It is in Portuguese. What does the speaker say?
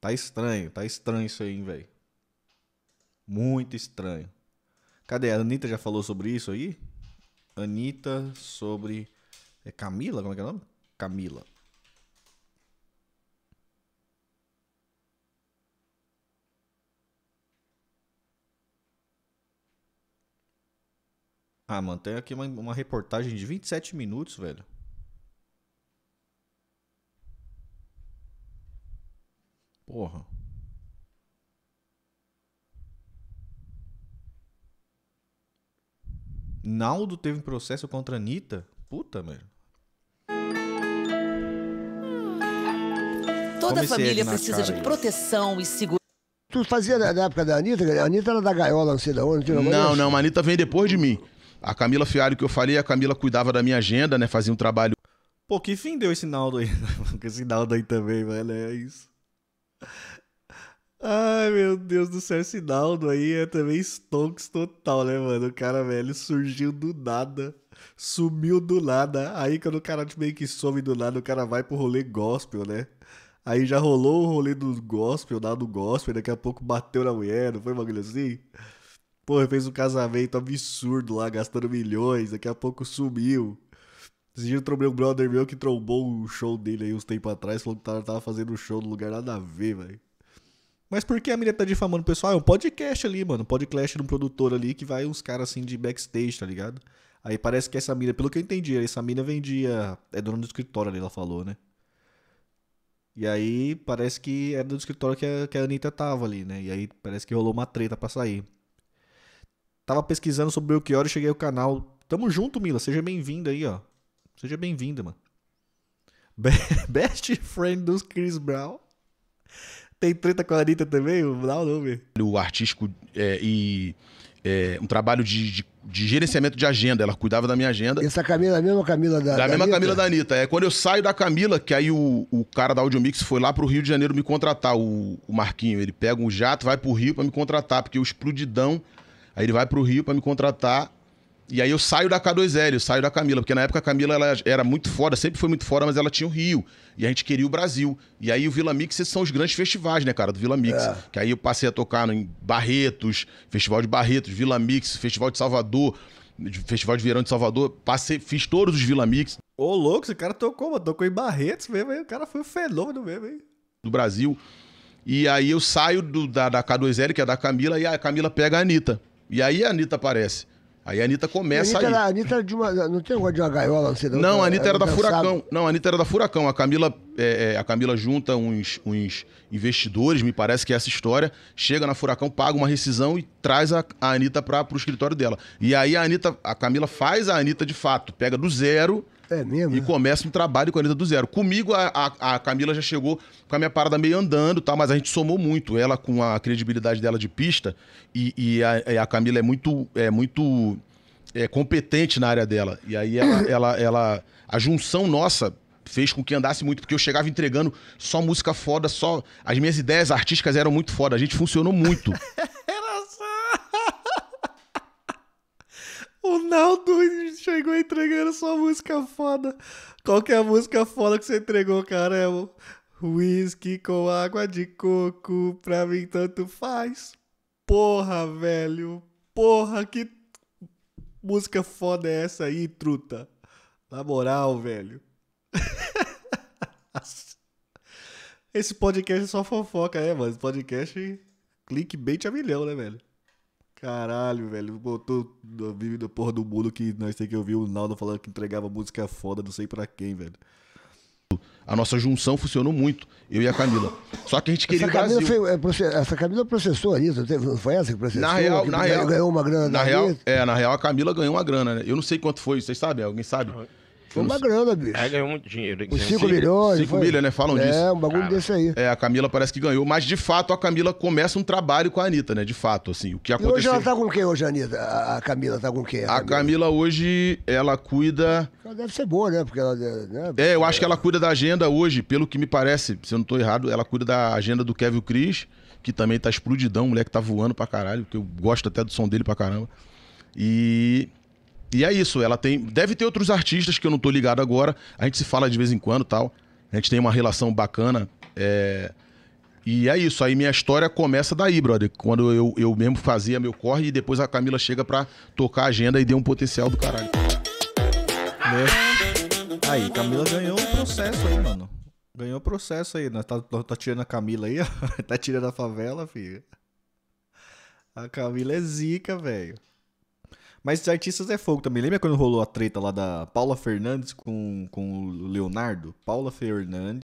Tá estranho, tá estranho isso aí, velho. Muito estranho. Cadê? A Anitta já falou sobre isso aí? Anitta sobre. É Camila? Como é que é o nome? Camila. Ah, mano, tem aqui uma, uma reportagem de 27 minutos, velho. Porra. Naldo teve um processo contra Anitta? Puta, mano. Toda família precisa de proteção e segurança. Tu fazia na época da Anitta? A Anitta era da gaiola, não sei da onde. Não, não, não, a Anitta veio depois de mim. A Camila Fiário que eu falei, a Camila cuidava da minha agenda, né? Fazia um trabalho. Pô, que fim deu esse Naldo aí? esse Naldo aí também, velho. É isso. Ai, meu Deus do céu, esse Naldo aí é também Stonks total, né, mano? O cara, velho, surgiu do nada, sumiu do nada. Aí quando o cara meio que some do nada, o cara vai pro rolê gospel, né? Aí já rolou o rolê do gospel, do gospel, daqui a pouco bateu na mulher, não foi bagulho assim? Porra, fez um casamento absurdo lá, gastando milhões, daqui a pouco sumiu. Esse dia eu trombei um brother meu que trombou o show dele aí uns tempos atrás, falou que tava, tava fazendo um show no lugar nada a ver, velho. Mas por que a mina tá difamando o pessoal? Ah, é um podcast ali, mano. Um podcast de um produtor ali que vai uns caras assim de backstage, tá ligado? Aí parece que essa mina, pelo que eu entendi, essa mina vendia. É dona do escritório ali, ela falou, né? E aí parece que era é do escritório que a, que a Anitta tava ali, né? E aí parece que rolou uma treta pra sair. Tava pesquisando sobre o Belchior e cheguei ao canal. Tamo junto, Mila. Seja bem-vinda aí, ó. Seja bem-vinda, mano. Best friend dos Chris Brown. Tem treta com a Anitta também? Dá o nome. O artístico é, e é, um trabalho de, de, de, gerenciamento de agenda. Ela cuidava da minha agenda. Essa Camila é a mesma Camila da Da, da mesma Camila da Anitta. É, quando eu saio da Camila, que aí o, o cara da Audiomix foi lá pro Rio de Janeiro me contratar, o, o Marquinho. Ele pega um jato, vai pro Rio para me contratar, porque o explodidão. Aí ele vai pro Rio para me contratar. E aí eu saio da K2L, eu saio da Camila, porque na época a Camila ela era muito fora, sempre foi muito fora, mas ela tinha o Rio. E a gente queria o Brasil. E aí o Vila Mix, esses são os grandes festivais, né, cara, do Vila Mix. É. Que aí eu passei a tocar em Barretos, Festival de Barretos, Vila Mix, Festival de Salvador, Festival de Verão de Salvador. Passei, fiz todos os Vila Mix. Ô, louco, esse cara tocou, mano, tocou em Barretos mesmo, hein? o cara foi um fenômeno mesmo, hein? Do Brasil. E aí eu saio do, da, da K2L, que é da Camila, e a Camila pega a Anitta. E aí a Anitta aparece. Aí a Anitta começa a. Anitta, Anitta era de uma. Não tem negócio de uma gaiola, não sei Não, a Anitta era, era da Furacão. Não, a Anitta era da Furacão. A Camila, é, é, a Camila junta uns, uns investidores, me parece que é essa história. Chega na Furacão, paga uma rescisão e traz a, a Anitta para o escritório dela. E aí a Anitta, a Camila faz a Anitta de fato, pega do zero é mesmo? E né? começa um trabalho com a Anitta do zero. Comigo, a, a, a, Camila já chegou com a minha parada meio andando, tá? mas a gente somou muito. Ela com a credibilidade dela de pista e, e a, a, Camila é muito, é muito é, competente na área dela. E aí ela, ela, ela, a junção nossa fez com que andasse muito, porque eu chegava entregando só música foda, só. As minhas ideias artísticas eram muito foda. A gente funcionou muito. O Naldo chegou entregando sua música foda. Qual que é a música foda que você entregou, cara? É o Whisky com água de coco, pra mim tanto faz. Porra, velho. Porra, que música foda é essa aí, truta? Na moral, velho. Esse podcast é só fofoca, é. mano? Esse podcast clickbait a é milhão, né, velho? Caralho, velho. Botou a vida porra do mundo que nós sei que eu vi o Naldo falando que entregava música foda, não sei para quem, velho. A nossa junção funcionou muito, eu e a Camila. Só que a gente queria essa Camila foi, é, essa Camila processou isso, foi essa que processou? Na real, na real ganhou uma grana. Na real, é, na real a Camila ganhou uma grana, né? Eu não sei quanto foi, vocês sabem? Alguém sabe? Foi uma grana, bicho. É, ganhou muito dinheiro. Os 5 milhões. 5 milhões, né? Falam é, disso. É, um bagulho Cara. desse aí. É, a Camila parece que ganhou, mas de fato a Camila começa um trabalho com a Anitta, né? De fato, assim, o que aconteceu... E hoje ela tá com quem hoje, Anitta? A Camila tá com quem? A, a Camila? hoje, ela cuida... Ela deve ser boa, né? Porque ela... Né? É, eu acho que ela cuida da agenda hoje, pelo que me parece, se eu não tô errado, ela cuida da agenda do Kevin Cris, que também tá explodidão, o moleque tá voando pra caralho, que eu gosto até do som dele pra caramba. E e é isso, ela tem. Deve ter outros artistas que eu não tô ligado agora. A gente se fala de vez em quando tal. A gente tem uma relação bacana. É... E é isso, aí minha história começa daí, brother. Quando eu, eu mesmo fazia meu corre e depois a Camila chega pra tocar a agenda e deu um potencial do caralho. Né? Aí, Camila ganhou o processo aí, mano. Ganhou o processo aí, né? Tá, tá, tá tirando a Camila aí, ó. Tá tirando a favela, filho. A Camila é zica, velho. Mas artistas é fogo também. Lembra quando rolou a treta lá da Paula Fernandes com, com o Leonardo? Paula Fernandes